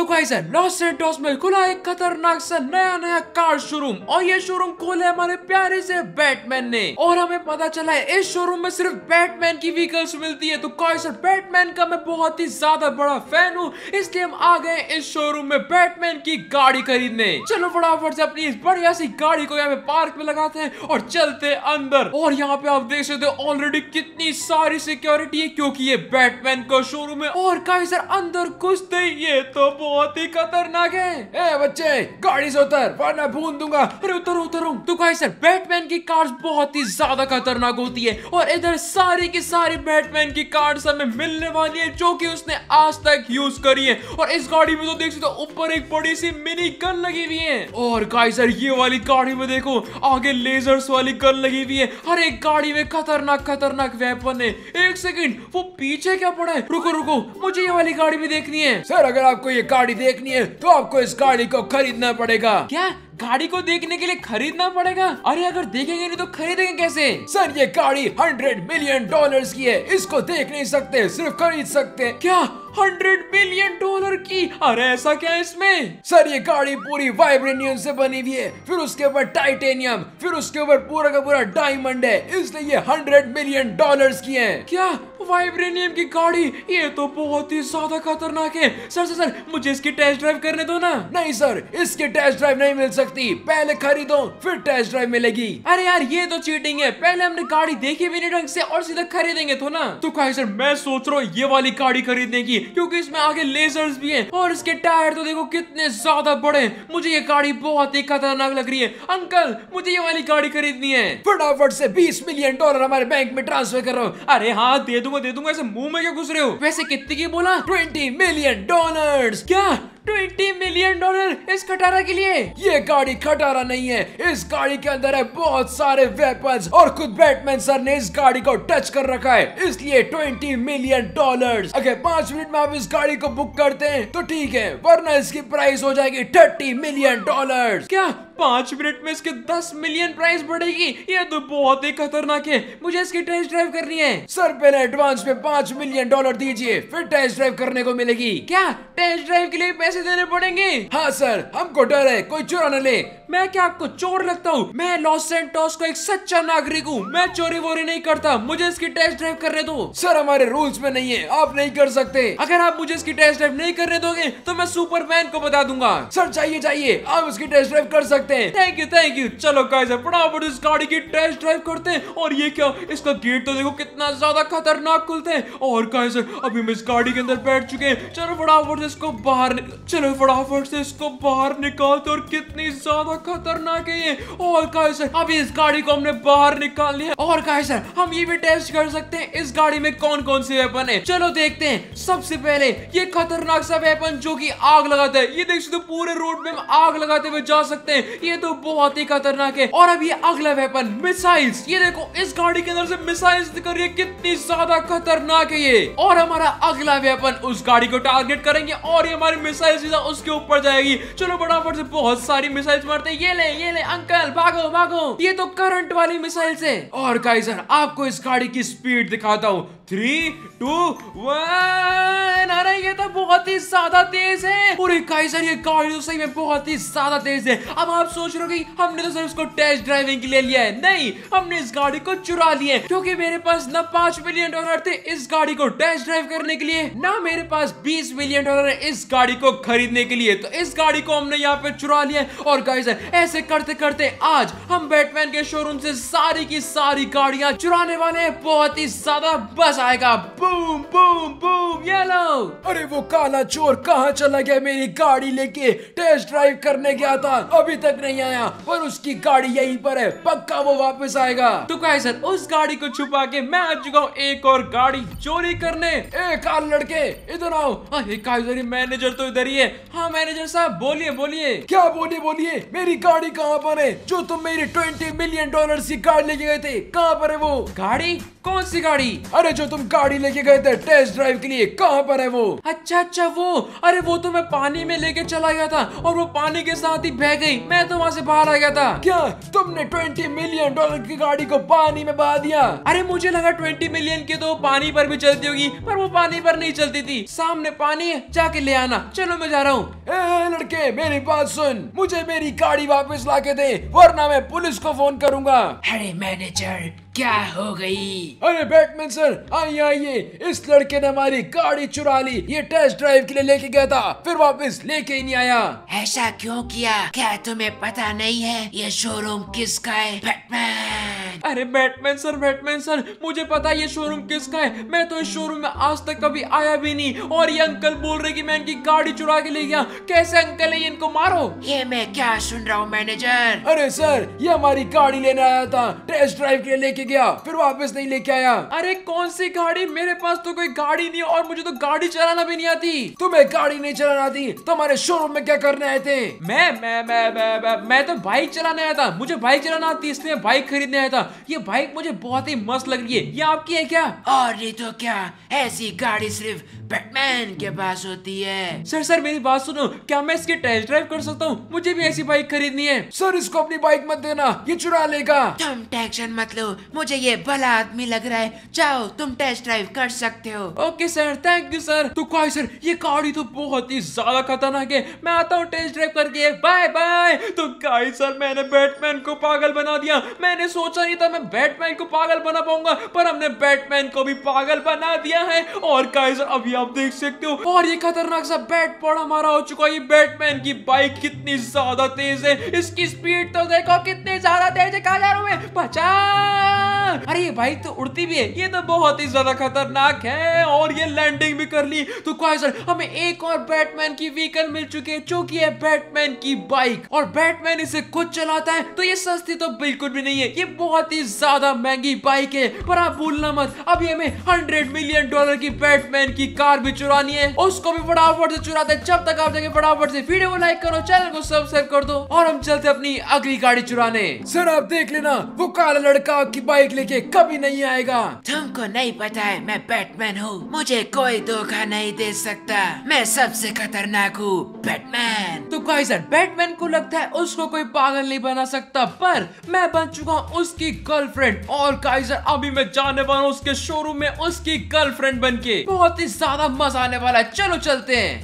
तो Los Santos में खुला एक खतरनाक सा नया नया कार शोरूम और ये शोरूम खोले हमारे प्यारे से बैटमैन ने और हमें पता चला है इस शोरूम में सिर्फ बैटमैन की व्हीकल्स मिलती है तो गाइस बैटमैन का मैं बहुत ही ज्यादा बड़ा फैन हूँ इसलिए हम आ गए इस शोरूम में बैटमैन की गाड़ी खरीदने चलो फटाफट से अपनी इस बढ़िया सी गाड़ी को यहाँ पे पार्क में लगाते हैं और चलते अंदर और यहाँ पे आप देख सकते हो ऑलरेडी कितनी सारी सिक्योरिटी है क्योंकि ये बैटमैन का शोरूम है और गाइस अंदर कुछ नहीं ये तो बहुत ही खतरनाक है ए बच्चे गाड़ी से उतर वरना भून दूंगा अरे उतर उतरो तो कहा सर बैटमैन की कार्स बहुत ही ज्यादा खतरनाक होती है और इधर सारी की सारी बैटमैन की कार्स हमें मिलने वाली है जो कि उसने आज तक यूज करी है और इस गाड़ी में तो देख सकते हो ऊपर एक बड़ी सी मिनी गन लगी हुई है और गाइस सर ये वाली गाड़ी में देखो आगे लेजर्स वाली गन लगी हुई है हर एक गाड़ी में खतरनाक खतरनाक वेपन है एक सेकंड वो पीछे क्या पड़ा है रुको रुको मुझे ये वाली गाड़ी भी देखनी है सर अगर आपको ये कार गाड़ी देखनी है तो आपको इस गाड़ी को खरीदना पड़ेगा क्या गाड़ी को देखने के लिए खरीदना पड़ेगा अरे अगर देखेंगे नहीं तो खरीदेंगे कैसे सर ये गाड़ी हंड्रेड मिलियन डॉलर्स की है इसको देख नहीं सकते सिर्फ खरीद सकते क्या हंड्रेड मिलियन डॉलर की अरे ऐसा क्या है इसमें सर ये गाड़ी पूरी वाइब्रेनियम से बनी हुई है फिर उसके ऊपर टाइटेनियम फिर उसके ऊपर पूरा का पूरा डायमंड है इसलिए ये हंड्रेड मिलियन डॉलर की है क्या वाइब्रेनियम की गाड़ी ये तो बहुत ही ज्यादा खतरनाक है सर सर सर मुझे इसकी टेस्ट ड्राइव करने दो ना नहीं सर इसकी टेस्ट ड्राइव नहीं मिल सकती पहले खरीदो फिर टेस्ट ड्राइव मिलेगी अरे यार ये तो चीटिंग है पहले हमने गाड़ी देखी भी नहीं ढंग से और सीधा खरीदेंगे तो ना तो कहा सर मैं सोच रहा हूँ ये वाली गाड़ी खरीदने की क्योंकि इसमें आगे लेजर भी है और इसके टायर तो देखो कितने ज्यादा बड़े मुझे ये गाड़ी बहुत ही खतरनाक लग रही है अंकल मुझे ये वाली गाड़ी खरीदनी है फटाफट से बीस मिलियन डॉलर हमारे बैंक में ट्रांसफर कर रहा हूँ अरे हाँ दे दू दे दूंगा दे दूंगा ऐसे मुंह में क्या घुस रहे हो वैसे कितने की बोला ट्वेंटी मिलियन डॉलर क्या ट्वेंटी मिलियन डॉलर इस खटारा के लिए ये गाड़ी खटारा नहीं है इस गाड़ी के अंदर है बहुत सारे वेपन्स और खुद बैटमैन सर ने इस गाड़ी को टच कर रखा है इसलिए ट्वेंटी मिलियन डॉलर अगर पांच मिनट में आप इस गाड़ी को बुक करते हैं तो ठीक है वरना इसकी प्राइस हो जाएगी थर्टी मिलियन डॉलर क्या पांच मिनट में इसके दस मिलियन प्राइस बढ़ेगी ये तो बहुत ही खतरनाक है मुझे इसकी टेस्ट ड्राइव करनी है सर पहले एडवांस में पांच मिलियन डॉलर दीजिए फिर टेस्ट ड्राइव करने को मिलेगी क्या टेस्ट ड्राइव के लिए पैसे पैसे देने पड़ेंगे हाँ सर हमको डर है कोई चोर न ले मैं क्या आपको चोर लगता हूँ मैं लॉस सेंटोस का एक सच्चा नागरिक हूँ मैं चोरी वोरी नहीं करता मुझे इसकी टेस्ट ड्राइव करने दो सर हमारे रूल्स में नहीं है आप नहीं कर सकते अगर आप मुझे इसकी टेस्ट ड्राइव नहीं करने दोगे तो मैं सुपरमैन को बता दूंगा सर चाहिए चाहिए आप उसकी टेस्ट ड्राइव कर सकते हैं थैंक यू थैंक यू चलो कैसे फटाफट इस गाड़ी की टेस्ट ड्राइव करते हैं और ये क्या इसका गेट तो देखो कितना ज्यादा खतरनाक खुलते हैं और कैसे अभी हम इस गाड़ी के अंदर बैठ चुके हैं चलो फटाफट इसको बाहर चलो फटाफट से इसको बाहर निकालते और कितनी ज्यादा खतरनाक है ये और गाइस अभी इस गाड़ी को हमने बाहर निकाल लिया और गाइस हम ये भी टेस्ट कर सकते हैं इस गाड़ी में कौन कौन से वेपन है चलो देखते हैं सबसे पहले ये खतरनाक सा वेपन जो की आग लगाता है ये देख सकते हो पूरे रोड में हम आग लगाते हुए जा सकते हैं ये तो बहुत ही खतरनाक है और अब ये अगला वेपन मिसाइल्स ये देखो इस गाड़ी के अंदर से मिसाइल्स निकल रही है कितनी ज्यादा खतरनाक है ये और हमारा अगला वेपन उस गाड़ी को टारगेट करेंगे और ये हमारी मिसाइल मिसाइल सीधा उसके ऊपर जाएगी चलो फटाफट से बहुत सारी मिसाइल मारते ये ले ये ले अंकल भागो भागो ये तो करंट वाली मिसाइल है और काइजर आपको इस गाड़ी की स्पीड दिखाता हूँ थ्री टू वन अरे ये तो बहुत ही ज्यादा तेज है और सर ये गाड़ी तो सही में बहुत ही ज्यादा तेज है अब आप सोच रहे हो कि हमने तो सर उसको टेस्ट ड्राइविंग के लिए लिया है नहीं हमने इस गाड़ी को चुरा लिया क्योंकि मेरे पास न पांच मिलियन डॉलर थे इस गाड़ी को टेस्ट ड्राइव करने के लिए ना मेरे पास बीस मिलियन डॉलर है इस गाड़ी को खरीदने के लिए तो इस गाड़ी को हमने यहाँ पे चुरा लिया और गाइस ऐसे करते करते आज हम बैटमैन के शोरूम से सारी की सारी गाड़ियां चुराने वाले हैं बहुत ही ज्यादा बस आएगा बूम बूम बूम येलो अरे वो काला चोर कहाँ चला गया मेरी गाड़ी लेके टेस्ट ड्राइव करने गया था अभी तक नहीं आया पर उसकी गाड़ी यहीं पर है पक्का वो वापस आएगा तो गाइस उस गाड़ी को छुपा के मैं आ चुका हूँ एक और गाड़ी चोरी करने एक आल लड़के इधर आओ अरे हाँ, मैनेजर तो इधर ही है हाँ मैनेजर साहब बोलिए बोलिए क्या बोलिए बोलिए मेरी गाड़ी कहाँ पर है जो तुम मेरी ट्वेंटी मिलियन डॉलर की गाड़ी लेके गए थे कहाँ पर है वो गाड़ी कौन सी गाड़ी अरे जो तुम गाड़ी लेके गए थे टेस्ट ड्राइव के लिए कहाँ पर है वो अच्छा अच्छा वो अरे वो तो मैं पानी में लेके चला गया था और वो पानी के साथ ही बह गई मैं तो वहाँ से बाहर आ गया था क्या तुमने ट्वेंटी मिलियन डॉलर की गाड़ी को पानी में बहा दिया अरे मुझे लगा ट्वेंटी मिलियन की तो पानी पर भी चलती होगी पर वो पानी पर नहीं चलती थी सामने पानी जाके ले आना चलो मैं जा रहा हूँ लड़के मेरी बात सुन मुझे मेरी गाड़ी वापस ला के दे वरना मैं पुलिस को फोन करूंगा अरे मैनेजर क्या हो गई अरे बैटमैन सर आइए आइए इस लड़के ने हमारी गाड़ी चुरा ली ये टेस्ट ड्राइव के लिए लेके गया था फिर वापस लेके ही नहीं आया ऐसा क्यों किया क्या तुम्हें पता नहीं है ये शोरूम किसका है बैटमैन अरे बैटमैन सर बैटमैन सर मुझे पता ये शोरूम किसका है मैं तो इस शोरूम में आज तक कभी आया भी नहीं और ये अंकल बोल रहे की मैं इनकी गाड़ी चुरा के ले गया कैसे अंकल है इनको मारो ये मैं क्या सुन रहा हूँ मैनेजर अरे सर ये हमारी गाड़ी लेने आया था टेस्ट ड्राइव के लिए लेके लेके गया फिर वापस नहीं लेके आया अरे कौन सी गाड़ी मेरे पास तो कोई गाड़ी नहीं और मुझे तो गाड़ी चलाना भी नहीं आती तुम्हें तो गाड़ी नहीं चलाना आती तुम्हारे तो शोरूम में क्या करने आए थे मैं मैं मैं मैं मैं, तो बाइक चलाने आया था मुझे बाइक चलाना आती इसलिए बाइक खरीदने आया था ये बाइक मुझे बहुत ही मस्त लग रही है ये आपकी है क्या और ये तो क्या ऐसी गाड़ी सिर्फ बैटमैन के पास होती है सर सर मेरी बात सुनो क्या मैं इसकी टेस्ट ड्राइव कर सकता हूँ मुझे भी ऐसी बाइक खरीदनी है सर इसको अपनी बाइक मत देना ये चुरा लेगा तुम टेंशन मत लो मुझे ये भला आदमी लग रहा है जाओ तुम टेस्ट ड्राइव कर सकते हो okay sir thank you sir तो कहा सर ये गाड़ी तो बहुत ही ज्यादा खतरनाक है मैं आता हूँ टेस्ट ड्राइव करके बाय बाय तो कहा सर मैंने बैटमैन को पागल बना दिया मैंने सोचा नहीं था मैं बैटमैन को पागल बना पाऊंगा पर हमने बैटमैन को भी पागल बना दिया है और काइजर अभी आप देख सकते हो और ये खतरनाक सा बैट पॉड हमारा हो चुका है बैटमैन की बाइक कितनी ज्यादा तेज है इसकी स्पीड तो देखो कितनी ज्यादा तेज है कहा जा रहा हूँ मैं पचास अरे भाई तो उड़ती भी है ये तो बहुत ही ज्यादा खतरनाक है और ये लैंडिंग भी कर ली तो सर हमें एक और बैटमैन की व्हीकल मिल चुकी है जो की है बैटमैन की बाइक और बैटमैन इसे खुद चलाता है तो ये सस्ती तो बिल्कुल भी नहीं है ये बहुत ही ज्यादा महंगी बाइक है पर आप भूलना मत अभी हमें हंड्रेड मिलियन डॉलर की बैटमैन की कार भी चुरानी है उसको भी फटाफट से चुराते हैं जब तक आप देखें फटाफट से वीडियो को लाइक करो चैनल को सब्सक्राइब कर दो और हम चलते अपनी अगली गाड़ी चुराने सर आप देख लेना वो काला लड़का की बाइक लेके कभी नहीं आएगा तुमको नहीं पता है मैं बैटमैन हूँ मुझे कोई धोखा नहीं दे सकता मैं सबसे खतरनाक हूँ बैटमैन तो भाई सर बैटमैन को लगता है उसको कोई पागल नहीं बना सकता पर मैं बन चुका हूँ उसकी गर्लफ्रेंड और काइजर अभी मैं जाने वाला हूँ उसके शोरूम में उसकी गर्लफ्रेंड बन के बहुत ही ज्यादा मजा आने वाला है चलो चलते हैं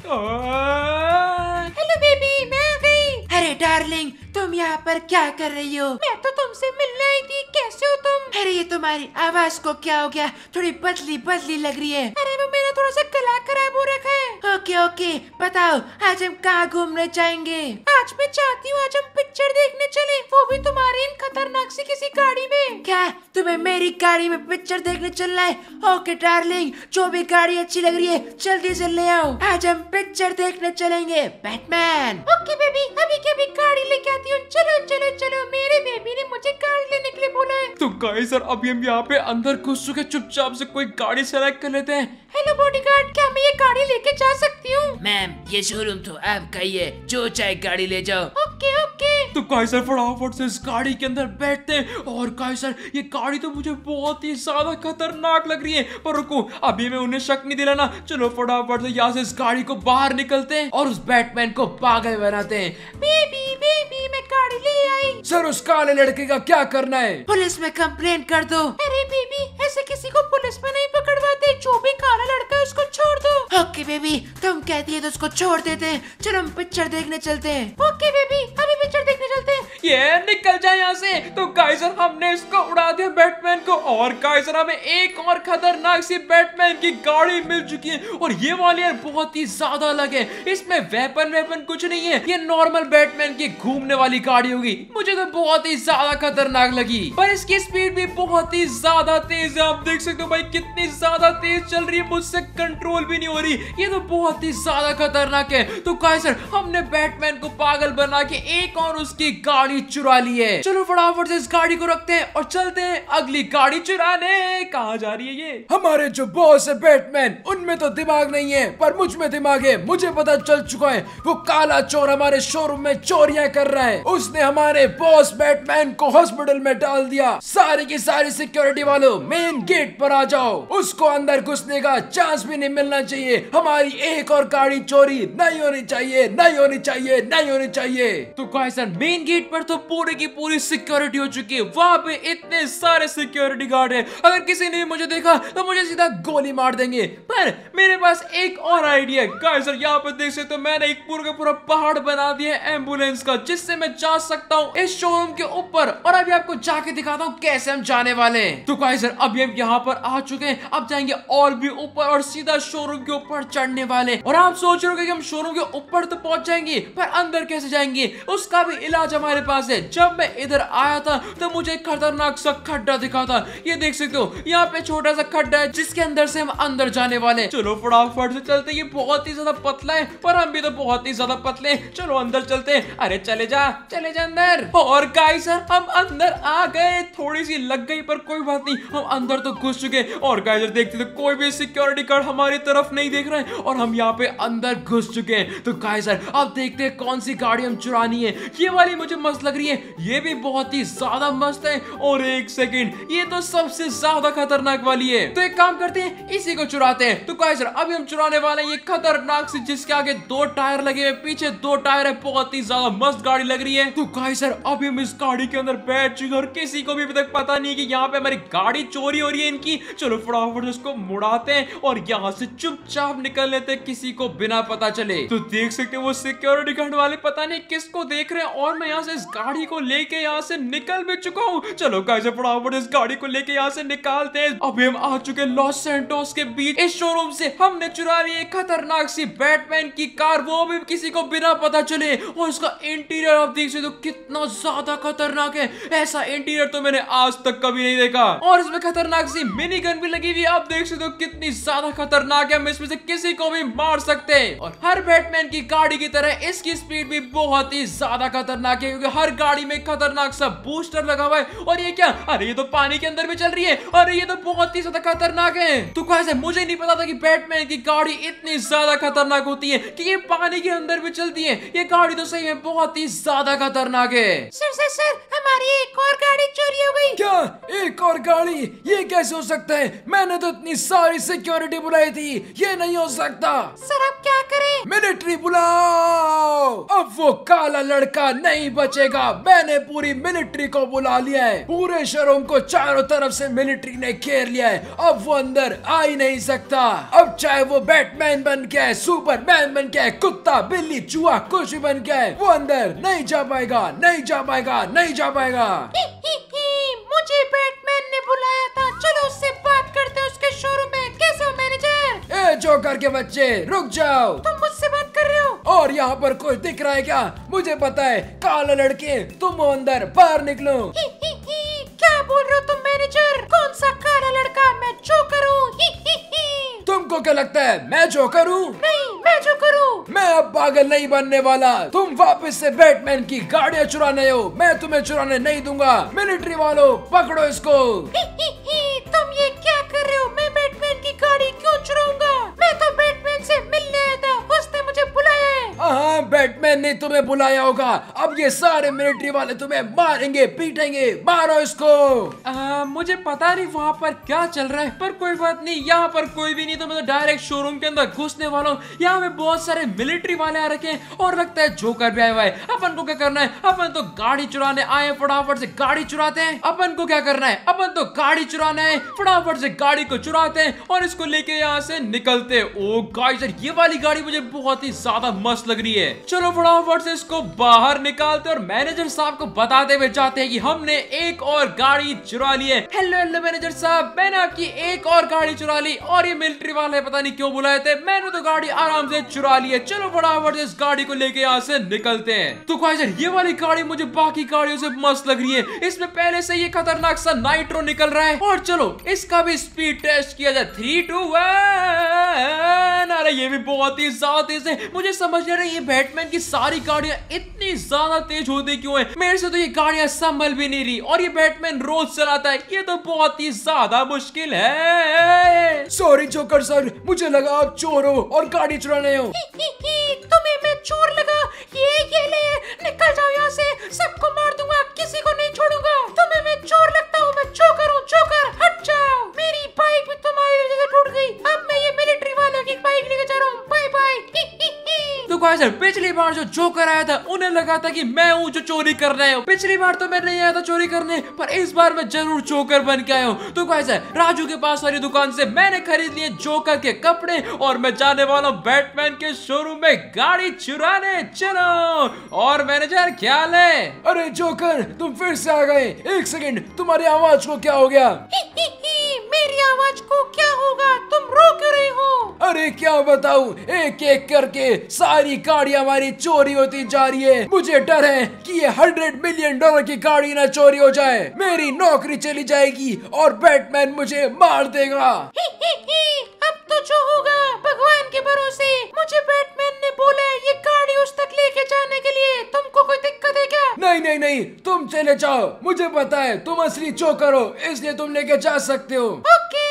हेलो बेबी मैं आ गई अरे डार्लिंग तुम यहाँ पर क्या कर रही हो मैं तो तुमसे मिलने आई थी कैसे हो तुम अरे ये तुम्हारी आवाज को क्या हो गया थोड़ी पतली पतली लग रही है अरे वो मेरा थोड़ा सा गला खराब हो रखा है ओके ओके बताओ आज हम कहाँ घूमने जाएंगे आज मैं चाहती हूँ आज हम पिक्चर देखने चले वो भी तुम्हारी इन खतरनाक सी किसी गाड़ी में क्या तुम्हें मेरी गाड़ी में पिक्चर देखने चलना है ओके डार्लिंग जो भी गाड़ी अच्छी लग रही है जल्दी से ले आओ आज हम पिक्चर देखने चलेंगे बैटमैन ओके बेबी अभी के अभी गाड़ी लेके आती करती हूँ चलो चलो चलो मेरे बेबी ने मुझे कार लेने के लिए बोला है तो गाइस सर अभी हम यहाँ पे अंदर घुस चुके चुपचाप से कोई गाड़ी सेलेक्ट कर लेते हैं हेलो बॉडीगार्ड क्या मैं ये गाड़ी लेके जा सकती हूँ मैम ये शोरूम तो आपका ही है जो चाहे गाड़ी ले जाओ ओके ओके तो सर फटाफट से इस गाड़ी के अंदर बैठते और सर ये गाड़ी तो मुझे बहुत ही ज्यादा खतरनाक लग रही है पर रुको अभी मैं उन्हें शक नहीं दिलाना चलो फटाफट से यहाँ से इस गाड़ी को बाहर निकलते हैं और उस बैटमैन को पागल बनाते हैं बेबी बेबी में गाड़ी ले आई सर उस काले लड़के का क्या करना है पुलिस में कंप्लेन कर दो अरे बेबी ऐसे किसी को पुलिस में नहीं पकड़वाते जो भी काला लड़का है उसको छोड़ दो ओके बेबी तुम कहती है तो उसको छोड़ देते चलो हम पिक्चर देखने चलते हैं ओके बेबी ये निकल जाए यहाँ से तो काइजर हमने इसको उड़ा दिया बैटमैन को और काइजर हमें एक और खतरनाक सी बैटमैन की गाड़ी मिल चुकी है और ये वाली यार बहुत ही ज्यादा अलग है इसमें वेपन वेपन कुछ नहीं है ये नॉर्मल बैटमैन की घूमने वाली गाड़ी होगी मुझे तो बहुत ही ज्यादा खतरनाक लगी पर इसकी स्पीड भी बहुत ही ज्यादा तेज है आप देख सकते हो भाई कितनी ज्यादा तेज चल रही है मुझसे कंट्रोल भी नहीं हो रही ये तो बहुत ही ज्यादा खतरनाक है तो गाइजर हमने बैटमैन को पागल बना के एक और उसकी गाड़ी गाड़ी चुरा ली है चलो फटाफट से इस गाड़ी को रखते हैं और चलते हैं अगली गाड़ी चुराने कहा जा रही है ये हमारे जो बॉस है बैटमैन उनमें तो दिमाग नहीं है पर मुझ में दिमाग है मुझे पता चल चुका है वो काला चोर हमारे शोरूम में चोरिया कर रहा है उसने हमारे बॉस बैटमैन को हॉस्पिटल में डाल दिया सारी की सारी सिक्योरिटी वालों मेन गेट पर आ जाओ उसको अंदर घुसने का चांस भी नहीं मिलना चाहिए हमारी एक और गाड़ी चोरी नहीं होनी चाहिए नहीं होनी चाहिए नहीं होनी चाहिए तो गाइस मेन गेट पर तो पूरी की पूरी सिक्योरिटी हो चुकी है वहां पे इतने सारे सिक्योरिटी गार्ड है अगर किसी ने मुझे देखा तो मुझे सीधा गोली मार देंगे पर मेरे पास एक और आइडिया है गाइस यहाँ पे देख सकते तो मैंने एक पूरा का पूरा पहाड़ बना दिया है एम्बुलेंस का जिससे मैं जा सकता हूँ इस शोरूम के ऊपर और अभी आपको जाके दिखाता हूँ कैसे हम जाने वाले हैं तो कहा सर अभी हम यहाँ पर आ चुके हैं अब जाएंगे और भी ऊपर और सीधा शोरूम के ऊपर चढ़ने वाले और आप सोच रहे हो कि हम शोरूम के ऊपर तो पहुंच जाएंगे पर अंदर कैसे जाएंगे उसका भी इलाज हमारे पास पास है जब मैं इधर आया था तो मुझे एक खतरनाक सा खड्डा दिखा था ये देख सकते हो यहाँ पे छोटा सा खड्डा है जिसके अंदर से हम अंदर जाने वाले चलो फटाफट से चलते ये बहुत ही ज्यादा पतला है पर हम भी तो बहुत ही ज्यादा पतले चलो अंदर चलते अरे चले जा चले जा अंदर और गाय सर हम अंदर आ गए थोड़ी सी लग गई पर कोई बात नहीं हम अंदर तो घुस चुके और गाय सर देखते तो कोई भी सिक्योरिटी गार्ड हमारी तरफ नहीं देख रहे और हम यहाँ पे अंदर घुस चुके हैं तो गाय सर अब देखते हैं कौन सी गाड़ी हम चुरानी है ये वाली मुझे मसला लग रही है ये भी बहुत ही ज्यादा मस्त है और एक सेकेंड ये तो सबसे ज्यादा खतरनाक वाली है तो एक काम करते हैं इसी को चुराते हैं तो सर अभी हम चुराने वाले हैं ये खतरनाक से जिसके आगे दो टायर लगे हुए पीछे दो टायर है बहुत ही ज्यादा मस्त गाड़ी लग रही है तो गाइस सर अभी हम इस गाड़ी के अंदर बैठ चुके और किसी को भी अभी तक पता नहीं की यहाँ पे हमारी गाड़ी चोरी हो रही है इनकी चलो फटाफट उसको मुड़ाते हैं और यहाँ से चुपचाप निकल लेते हैं किसी को बिना पता चले तो देख सकते वो सिक्योरिटी गार्ड वाले पता नहीं किसको देख रहे हैं और मैं यहाँ से इस गाड़ी को लेके यहाँ से निकल भी चुका हूँ चलो कैसे फटाफट इस गाड़ी को लेके यहाँ से निकालते हैं अभी हम आ चुके लॉस सेंटोस के बीच इस शोरूम से हमने चुरा ली एक खतरनाक सी बैटमैन की कार वो भी किसी को बिना पता चले और उसका इंटीरियर आप देख सकते हो तो कितना ज्यादा खतरनाक है ऐसा इंटीरियर तो मैंने आज तक कभी नहीं देखा और इसमें खतरनाक सी मिनी गन भी लगी हुई आप देख सकते हो कितनी ज्यादा खतरनाक है हम इसमें से किसी को भी मार सकते हैं और हर बैटमैन की गाड़ी की तरह इसकी स्पीड भी बहुत ही ज्यादा खतरनाक है क्योंकि हर गाड़ी में खतरनाक सा बूस्टर लगा हुआ है और ये क्या अरे ये तो पानी के अंदर भी चल रही है अरे ये तो बहुत ही ज्यादा खतरनाक है तो कैसे मुझे नहीं पता था कि बैटमैन की गाड़ी इतनी ज्यादा खतरनाक होती है कि ये पानी के अंदर भी चलती है ये गाड़ी तो सही है बहुत ही ज्यादा खतरनाक है सर सर सर हमारी एक और गाड़ी चोरी हो गई क्या एक और गाड़ी ये कैसे हो सकता है मैंने तो इतनी सारी सिक्योरिटी बुलाई थी ये नहीं हो सकता सर अब क्या करें मिलिट्री बुलाओ अब वो काला लड़का नहीं बचेगा देखा मैंने पूरी मिलिट्री को बुला लिया है पूरे शोरूम को चारों तरफ से मिलिट्री ने घेर लिया है अब वो अंदर आ ही नहीं सकता अब चाहे वो बैटमैन बन के है सुपरमैन बन के है कुत्ता बिल्ली चूहा कुछ भी बन के है वो अंदर नहीं जा पाएगा नहीं जा पाएगा नहीं जा पाएगा मुझे बैटमैन ने बुलाया था चलो उससे बात करते उसके शोरूम में कैसे हो मैनेजर ए जोकर के बच्चे रुक जाओ तुम और यहाँ पर कुछ दिख रहा है क्या मुझे पता है काले लड़के तुम अंदर बाहर निकलो ही ही ही, क्या बोल रहे हो तुम मैनेजर कौन सा काला लड़का मैं जो करूँ तुमको क्या लगता है मैं जो करूँ नहीं मैं जो करूँ मैं अब पागल नहीं बनने वाला तुम वापस से बैटमैन की गाड़ियाँ चुराने हो मैं तुम्हें चुराने नहीं दूंगा मिलिट्री वालों पकड़ो इसको ही ही ही। मैंने तुम्हें बुलाया होगा अब ये सारे मिलिट्री वाले तुम्हें मारेंगे पीटेंगे मारो इसको आ, मुझे पता नहीं वहाँ पर क्या चल रहा है पर कोई बात नहीं यहाँ पर कोई भी नहीं तो मैं तो डायरेक्ट शोरूम के अंदर घुसने वाला हूँ यहाँ पे बहुत सारे मिलिट्री वाले आ रखे हैं और लगता है जोकर भी आए हुआ है अपन को क्या करना है अपन तो गाड़ी चुराने आए फटाफट से गाड़ी चुराते हैं अपन को क्या करना है अपन तो गाड़ी चुराने है फटाफट से गाड़ी को चुराते हैं और इसको लेके यहाँ से निकलते ओ गाइस ये वाली गाड़ी मुझे बहुत ही ज्यादा मस्त लग रही है चलो फटाफट से इसको बाहर निकालते और मैनेजर साहब को बताते हुए जाते हैं कि हमने एक और गाड़ी चुरा ली है हेलो हेलो मैनेजर साहब मैंने आपकी एक और गाड़ी चुरा ली और ये मिलिट्री वाले पता नहीं क्यों बुलाए थे मैंने तो गाड़ी आराम से चुरा ली है चलो फटाफट से इस गाड़ी को लेके यहाँ से निकलते हैं तो सर ये वाली गाड़ी मुझे बाकी गाड़ियों से मस्त लग रही है इसमें पहले से ये खतरनाक सा नाइट्रो निकल रहा है और चलो इसका भी स्पीड टेस्ट किया जाए थ्री टू वन अरे ये भी बहुत ही ज्यादा तेज है मुझे समझ नहीं रहा ये बैटमैन की सारी गाड़ियां इतनी ज्यादा तेज होती क्यों है मेरे से तो ये गाड़ियां संभल भी नहीं रही और ये बैटमैन रोज चलाता है ये तो बहुत ही ज्यादा मुश्किल है सॉरी जोकर सर मुझे लगा आप चोर हो और गाड़ी चुरा रहे हो तुम्हें मैं चोर लगा ये ये ले निकल जाओ यहाँ से सबको मार दूंगा किसी को नहीं छोड़ूंगा तुम्हें मैं चोर लगता हूँ मैं चोकर हूँ चोकर हट जाओ हाँ सर पिछली बार जो जोकर आया था उन्हें लगा था कि मैं हूँ जो चोरी कर रहे हो पिछली बार तो मैं नहीं आया था चोरी करने पर इस बार मैं जरूर जोकर बन के आया हूँ तो गाइस राजू के पास वाली दुकान से मैंने खरीद लिए जोकर के कपड़े और मैं जाने वाला हूँ बैटमैन के शोरूम में गाड़ी चुराने चलो और मैनेजर क्या ले अरे जोकर तुम फिर से आ गए एक सेकेंड तुम्हारी आवाज को क्या हो गया मेरी आवाज को क्या होगा तुम रो क्यों रहे हो अरे क्या बताऊं एक एक करके सारी गाड़ियां हमारी चोरी होती जा रही है मुझे डर है कि ये हंड्रेड मिलियन डॉलर की गाड़ी ना चोरी हो जाए मेरी नौकरी चली जाएगी और बैटमैन मुझे मार देगा ही ही ही, अब तो जो होगा भगवान के भरोसे मुझे बैट नहीं नहीं तुम चले जाओ मुझे पता है तुम असली चोकर हो इसलिए तुम लेके जा सकते हो ओके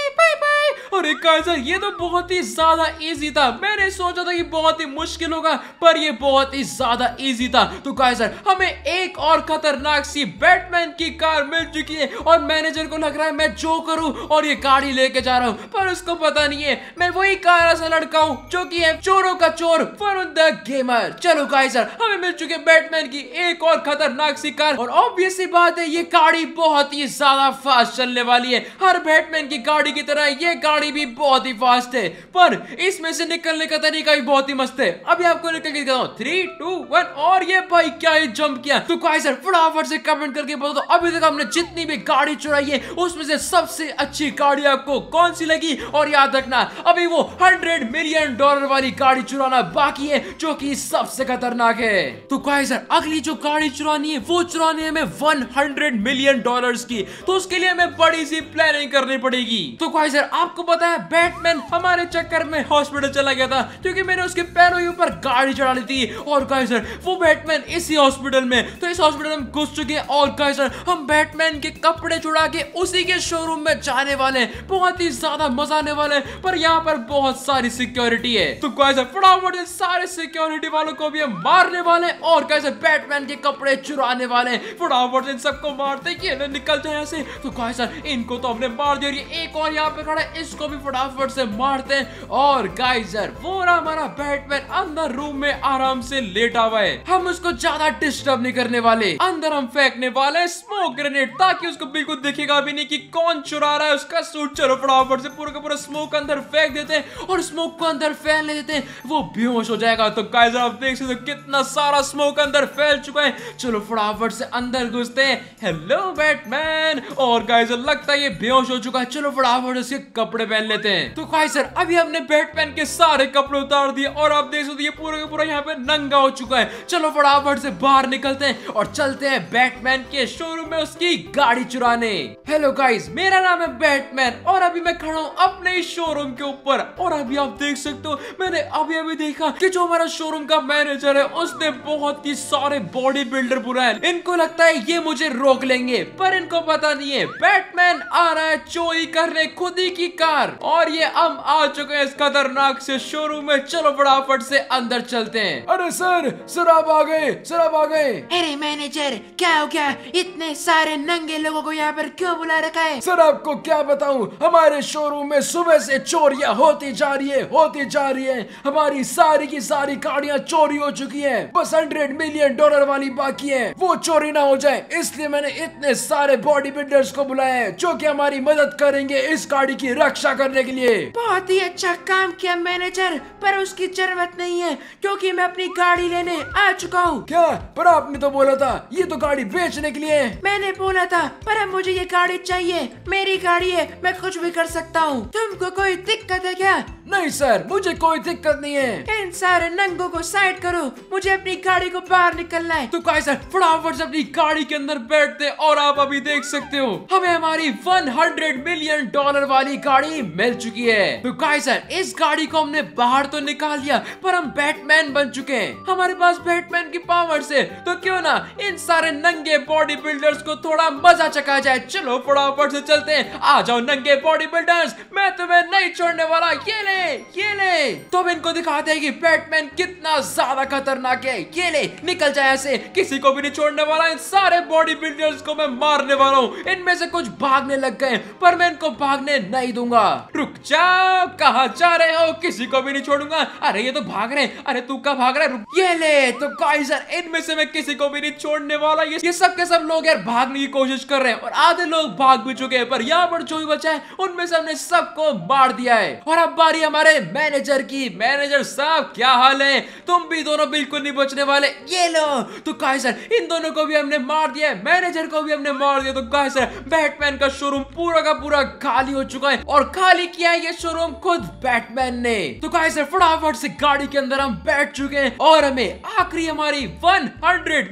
और सर ये तो बहुत ही ज्यादा इजी था मैंने सोचा था कि बहुत ही मुश्किल होगा पर ये बहुत ही ज्यादा इजी था तो सर हमें एक और खतरनाक सी बैटमैन की कार मिल चुकी है और मैनेजर को लग रहा है मैं जो करूं और ये गाड़ी लेके जा रहा हूं पर उसको पता नहीं है मैं वही कार ऐसा लड़का हूं जो कि है चोरों का चोर वरुण द गेमर चलो सर हमें मिल चुके बैटमैन की एक और खतरनाक सी कार और ऑब्वियस बात है ये गाड़ी बहुत ही ज्यादा फास्ट चलने वाली है हर बैटमैन की गाड़ी की तरह ये गाड़ी गाड़ी भी बहुत ही फास्ट है पर इसमें से निकलने का तरीका भी बहुत ही मस्त है अभी आपको निकल के दिखाता हूँ थ्री टू वन और ये भाई क्या ये जंप किया तो सर फटाफट से कमेंट करके बोलो अभी तक हमने जितनी भी गाड़ी चुराई है उसमें से सबसे अच्छी गाड़ी आपको कौन सी लगी और याद रखना अभी वो हंड्रेड मिलियन डॉलर वाली गाड़ी चुराना बाकी है जो की सबसे खतरनाक है तो सर अगली जो गाड़ी चुरानी है वो चुरानी है वन हंड्रेड मिलियन डॉलर की तो उसके लिए हमें बड़ी सी प्लानिंग करनी पड़ेगी तो सर आपको पता है बैटमैन हमारे चक्कर में हॉस्पिटल चला गया था क्योंकि मैंने उसके पैरों के ऊपर गाड़ी चढ़ा ली थी और गाइस वो बैटमैन इसी हॉस्पिटल में तो इस हॉस्पिटल में घुस चुके हैं और गाइस हम बैटमैन के कपड़े चुरा के उसी के शोरूम में जाने वाले बहुत ही ज्यादा मजा आने वाले पर यहाँ पर बहुत सारी सिक्योरिटी है तो गाइस फटाफट सारे सिक्योरिटी वालों को भी हम मारने वाले और कैसे बैटमैन के कपड़े चुराने वाले फटाफट इन सबको मारते कि निकल जाए ऐसे तो गाइस इनको तो हमने मार दिया एक और यहाँ पे खड़ा इसको को भी फटाफट से मारते हैं और गाइजर वो रहा हमारा बैटमैन अंदर रूम में आराम से लेटा हुआ है हम उसको ज्यादा डिस्टर्ब नहीं करने वाले अंदर हम फेंकने वाले स्मोक ग्रेनेड ताकि उसको बिल्कुल दिखेगा भी नहीं की कौन चुरा रहा है उसका सूट चलो फटाफट से पूरा का पूरा स्मोक अंदर फेंक देते हैं और स्मोक को अंदर फैलने देते हैं वो बेहोश हो जाएगा तो गाइजर आप देख सकते हो कितना सारा स्मोक अंदर फैल चुका है चलो फटाफट से अंदर घुसते हैं हेलो बैटमैन और गाइजर लगता है ये बेहोश हो चुका है चलो फटाफट उसके कपड़े पहन लेते हैं तो खाई सर अभी हमने बैटमैन के सारे कपड़े उतार दिए और आप देख सकते पूरा का पूरा यहाँ पे नंगा हो चुका है चलो फटाफट से बाहर निकलते हैं और चलते हैं बैटमैन के शोरूम में उसकी गाड़ी चुराने हेलो गाइस मेरा नाम है बैटमैन और अभी मैं खड़ा हूँ अपने शोरूम के ऊपर और अभी आप देख सकते हो मैंने अभी अभी देखा कि जो हमारा शोरूम का मैनेजर है उसने बहुत ही सारे बॉडी बिल्डर बुराए इनको लगता है ये मुझे रोक लेंगे पर इनको पता नहीं है बैटमैन आ रहा है चोरी करने खुद ही की कार कार और ये हम आ चुके हैं इस खतरनाक से शोरूम में चलो फटाफट से अंदर चलते हैं अरे सर सर आप आ गए सर आप आ गए अरे मैनेजर क्या हो गया इतने सारे नंगे लोगों को यहाँ पर क्यों बुला रखा है सर आपको क्या बताऊँ हमारे शोरूम में सुबह से चोरिया होती जा रही है होती जा रही है हमारी सारी की सारी गाड़िया चोरी हो चुकी है बस हंड्रेड मिलियन डॉलर वाली बाकी है वो चोरी ना हो जाए इसलिए मैंने इतने सारे बॉडी बिल्डर्स को बुलाया है जो की हमारी मदद करेंगे इस गाड़ी की रक्षा रक्षा अच्छा करने के लिए बहुत ही अच्छा काम किया मैनेजर पर उसकी जरूरत नहीं है क्योंकि मैं अपनी गाड़ी लेने आ चुका हूँ क्या पर आपने तो बोला था ये तो गाड़ी बेचने के लिए मैंने बोला था पर अब मुझे ये गाड़ी चाहिए मेरी गाड़ी है मैं कुछ भी कर सकता हूँ तुमको कोई दिक्कत है क्या नहीं सर मुझे कोई दिक्कत नहीं है इन सारे नंगों को साइड करो मुझे अपनी गाड़ी को बाहर निकलना है तो कहा सर फटाफट अपनी गाड़ी के अंदर बैठते और आप अभी देख सकते हो हमें हमारी 100 मिलियन डॉलर वाली गाड़ी मिल चुकी है तो कहा सर इस गाड़ी को हमने बाहर तो निकाल लिया पर हम बैटमैन बन चुके हैं हमारे पास बैटमैन की पावर से तो क्यों ना इन सारे नंगे बॉडी बिल्डर्स को थोड़ा मजा चका जाए चलो फटाफट ऐसी चलते आ जाओ नंगे बॉडी बिल्डर्स मैं तुम्हें नहीं छोड़ने वाला ये ये ले तो अब इनको दिखाते हैं कि बैटमैन कितना ज्यादा खतरनाक है ये ले निकल जाए ऐसे किसी को भी नहीं छोड़ने वाला इन सारे बॉडी बिल्डर्स को मैं मारने वाला हूँ इनमें से कुछ भागने लग गए पर मैं इनको भागने नहीं दूंगा रुक जाओ कहा जा रहे हो किसी को भी नहीं छोड़ूंगा अरे ये तो भाग रहे अरे तू कब भाग रहा है रुक ये ले तो गाइजर इनमें से मैं किसी को भी नहीं छोड़ने वाला ये सब के सब लोग यार भागने की कोशिश कर रहे हैं और आधे लोग भाग भी चुके हैं पर यहाँ पर जो भी बचा है उनमें से हमने सबको मार दिया है और अब बारी हमारे मैनेजर की मैनेजर साहब क्या हाल है तुम भी दोनों बिल्कुल नहीं बचने वाले ये लो तो काय सर इन दोनों को भी हमने मार दिया मैनेजर को भी हमने मार दिया तो काय सर बैटमैन का शोरूम पूरा का पूरा खाली हो चुका है और खाली किया है ये शोरूम खुद बैटमैन ने तो कहा सर फटाफट से गाड़ी के अंदर हम बैठ चुके हैं और हमें आखिरी हमारी वन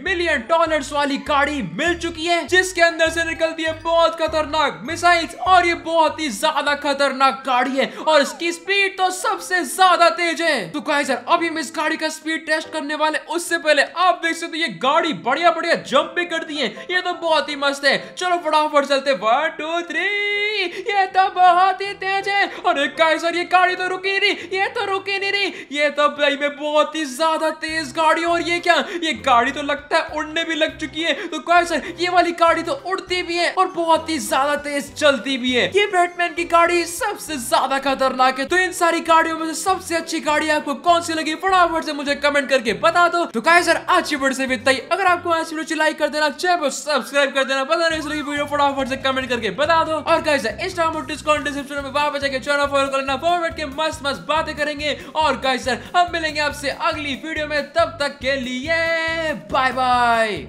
मिलियन डॉलर वाली गाड़ी मिल चुकी है जिसके अंदर से निकलती है बहुत खतरनाक मिसाइल और ये बहुत ही ज्यादा खतरनाक गाड़ी है और इसकी स्पीड स्पीड तो सबसे ज्यादा तेज है तो कहे यार अभी हम इस गाड़ी का स्पीड टेस्ट करने वाले उससे पहले आप देख सकते हो ये गाड़ी बढ़िया बढ़िया जंप भी करती है ये तो बहुत ही मस्त है चलो फटाफट चलते वन टू थ्री तो बहुत ही तेज है अरे काइजर ये गाड़ी तो रुकी नहीं ये तो रुकी नहीं रही ये तो भाई में बहुत ही ज्यादा तेज गाड़ी और ये क्या ये गाड़ी तो लगता है उड़ने भी लग चुकी है तो काइजर ये वाली गाड़ी तो उड़ती भी है और बहुत ही ज्यादा तेज चलती भी है ये बैटमैन की गाड़ी सबसे ज्यादा खतरनाक है तो इन सारी गाड़ियों में सबसे अच्छी गाड़ी आपको कौन सी लगी फटाफट से मुझे कमेंट करके बता दो तो काइजर आज की वीडियो से भी तय अगर आपको आज वीडियो अच्छी लाइक कर देना चैनल सब्सक्राइब कर देना पता नहीं वीडियो फटाफट से कमेंट करके बता दो और इंस्टाग्राम और डिस्काउंट डिस्क्रिप्शन में पर जाके चैनल फॉलो करना फॉरवर्ड के मस्त मस्त बातें करेंगे और गाइस सर हम मिलेंगे आपसे अगली वीडियो में तब तक के लिए बाय बाय